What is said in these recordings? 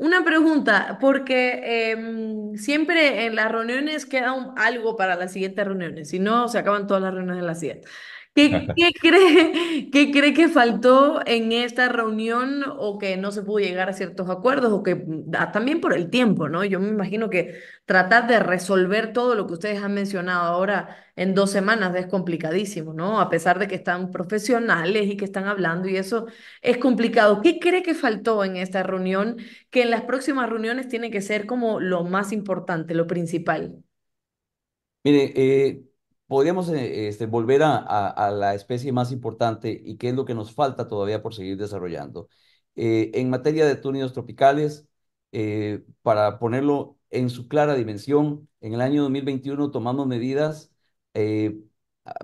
Una pregunta, porque em, siempre en las reuniones queda algo para las siguientes reuniones, si no, se acaban todas las reuniones de la siguiente. ¿Qué, cree, que faltó en esta reunión o que no se pudo llegar a ciertos acuerdos o que mm, ah, también por el tiempo, ¿no? Yo me imagino que tratar de resolver todo lo que ustedes han mencionado ahora en dos semanas es complicadísimo, ¿no? A pesar de que están profesionales y que están hablando y eso es complicado. ¿Qué cree que faltó en esta reunión que en las próximas reuniones tiene que ser como lo más importante, lo principal? Mire, eh, podríamos eh, este, volver a, la especie más importante y qué es lo que nos falta todavía por seguir desarrollando. Eh, en materia de túnidos tropicales, eh, para ponerlo en su clara dimensión, en el año 2021 tomamos medidas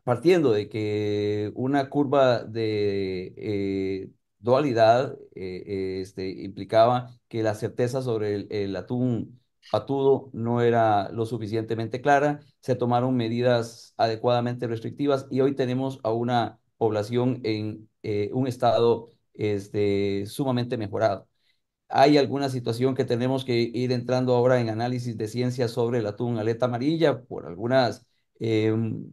partiendo de que una curva de dualidad este, implicaba que la certeza sobre el, el atún Patudo no era lo suficientemente clara, se tomaron medidas adecuadamente restrictivas y hoy tenemos a una población en eh, un estado este, sumamente mejorado. Hay alguna situación que tenemos que ir entrando ahora en análisis de ciencia sobre el atún aleta amarilla por algunas em,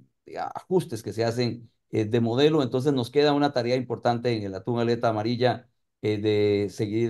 ajustes que se hacen eh, de modelo, entonces nos queda una tarea importante en el atún aleta amarilla eh, de seguir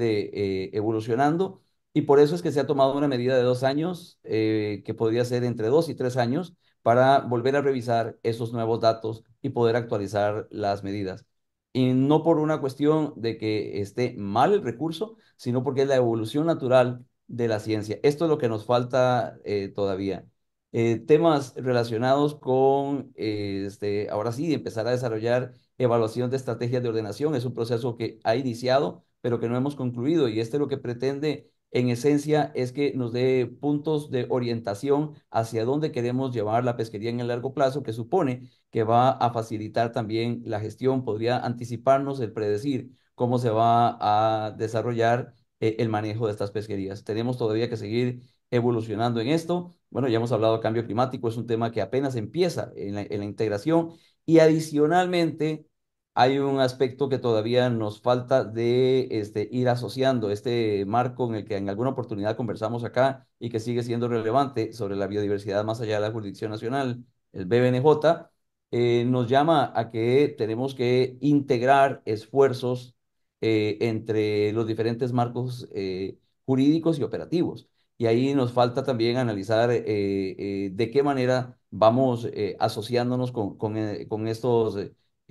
evolucionando y por eso es que se ha tomado una medida de dos años, eh, que podría ser entre dos y tres años, para volver a revisar esos nuevos datos y poder actualizar las medidas. Y no por una cuestión de que esté mal el recurso, sino porque es la evolución natural de la ciencia. Esto es lo que nos falta eh, todavía. Eh, temas relacionados con, este, ahora sí, empezar a desarrollar evaluación de estrategias de ordenación. Es un proceso que ha iniciado, pero que no hemos concluido. Y este es lo que pretende en esencia es que nos dé puntos de orientación hacia dónde queremos llevar la pesquería en el largo plazo, que supone que va a facilitar también la gestión, podría anticiparnos el predecir cómo se va a desarrollar eh, el manejo de estas pesquerías. Tenemos todavía que seguir evolucionando en esto. Bueno, ya hemos hablado de cambio climático, es un tema que apenas empieza en la integración y adicionalmente hay un aspecto que todavía nos falta de este, ir asociando este marco en el que en alguna oportunidad conversamos acá y que sigue siendo relevante sobre la biodiversidad más allá de la jurisdicción nacional, el BBNJ, eh, nos llama a que tenemos que integrar esfuerzos eh, entre los diferentes marcos eh, jurídicos y operativos. Y ahí nos falta también analizar de qué manera vamos asociándonos con, con, con estos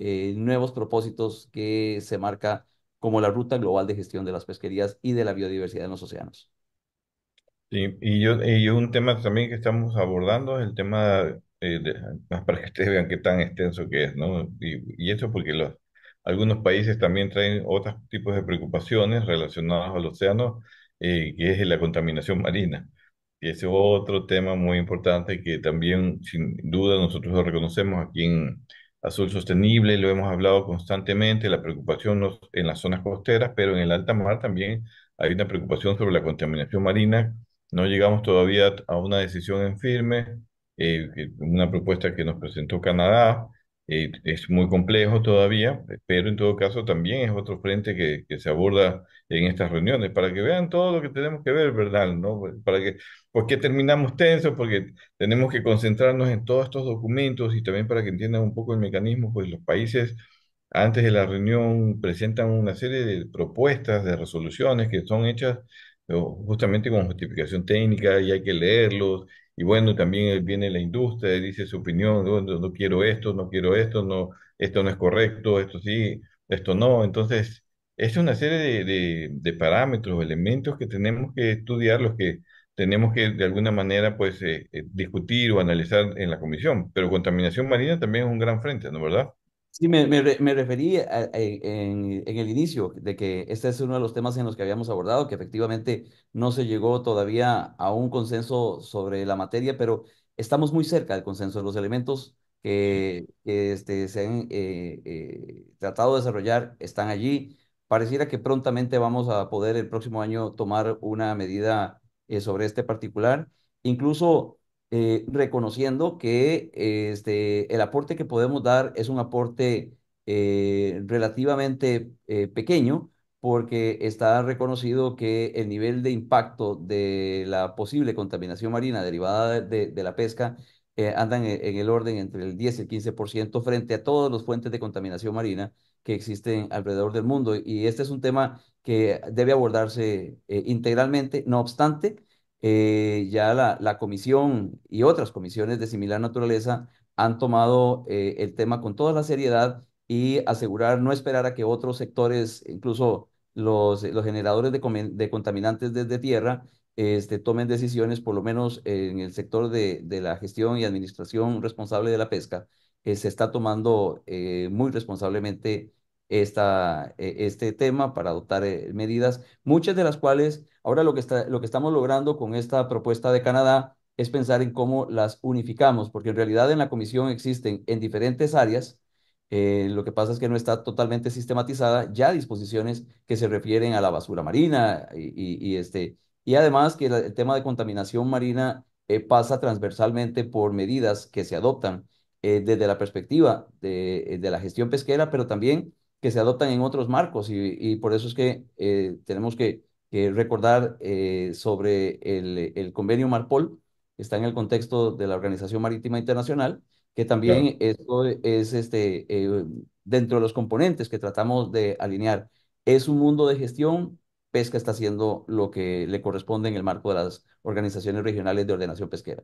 eh, nuevos propósitos que se marca como la ruta global de gestión de las pesquerías y de la biodiversidad en los océanos. Sí, y, yo, y un tema también que estamos abordando es el tema, eh, para que ustedes vean qué tan extenso que es, ¿no? Y, eso porque los, algunos países también traen otros tipos de preocupaciones relacionadas al océano, eh, que es la contaminación marina. Y ese es otro tema muy importante que también, sin duda, nosotros lo reconocemos aquí en, azul sostenible, lo hemos hablado constantemente, la preocupación en las zonas costeras, pero en el alta mar también hay una preocupación sobre la contaminación marina. No llegamos todavía a una decisión en firme, eh, una propuesta que nos presentó Canadá, eh, es muy complejo todavía, pero en todo caso también es otro frente que, se aborda en estas reuniones, para que vean todo lo que tenemos que ver, ¿verdad? ¿No? Para que, porque terminamos tensos, porque tenemos que concentrarnos en todos estos documentos y también para que entiendan un poco el mecanismo, pues los países antes de la reunión presentan una serie de propuestas, de resoluciones que son hechas eh, justamente con justificación técnica y hay que leerlos y bueno, también viene la industria dice su opinión, no, quiero esto, no quiero esto, no, esto no es correcto, esto sí, esto no. Entonces, es una serie de, de, de parámetros, elementos que tenemos que estudiar, los que tenemos que de alguna manera pues eh, eh, discutir o analizar en la comisión. Pero contaminación marina también es un gran frente, ¿no verdad? Sí, me, me, referí en, el inicio de que este es uno de los temas en los que habíamos abordado, que efectivamente no se llegó todavía a un consenso sobre la materia, pero estamos muy cerca del consenso de los elementos que, este, se han eh, eh, tratado de desarrollar, están allí. Pareciera que prontamente vamos a poder el próximo año tomar una medida eh, sobre este particular. Incluso eh, reconociendo que este, el aporte que podemos dar es un aporte eh, relativamente eh, pequeño porque está reconocido que el nivel de impacto de la posible contaminación marina derivada de, la pesca andan en, en, el orden entre el 10 y el 15% frente a todas las fuentes de contaminación marina que existen alrededor del mundo. Y este es un tema que debe abordarse integralmente. No obstante, eh, ya la, comisión y otras comisiones de similar naturaleza han tomado eh, el tema con toda la seriedad y asegurar, no esperar a que otros sectores, incluso los, los generadores de, contaminantes desde tierra, este, tomen decisiones, por lo menos en el sector de, la gestión y administración responsable de la pesca, eh, se está tomando muy responsablemente esta, e, este tema, para adoptar eh, medidas, muchas de las cuales ahora lo que, está, lo que estamos logrando con esta propuesta de Canadá es pensar en cómo las unificamos, porque en realidad en la comisión existen en diferentes áreas, eh, lo que pasa es que no está totalmente sistematizada ya disposiciones que se refieren a la basura marina y, este, y además que el tema de contaminación marina eh, pasa transversalmente por medidas que se adoptan desde la perspectiva de, de, la gestión pesquera, pero también que se adoptan en otros marcos y, por eso es que eh, tenemos que, recordar eh, sobre el, convenio Marpol, que está en el contexto de la Organización Marítima Internacional, que también esto es este, eh, dentro de los componentes que tratamos de alinear. Es un mundo de gestión, pesca está haciendo lo que le corresponde en el marco de las organizaciones regionales de ordenación pesquera.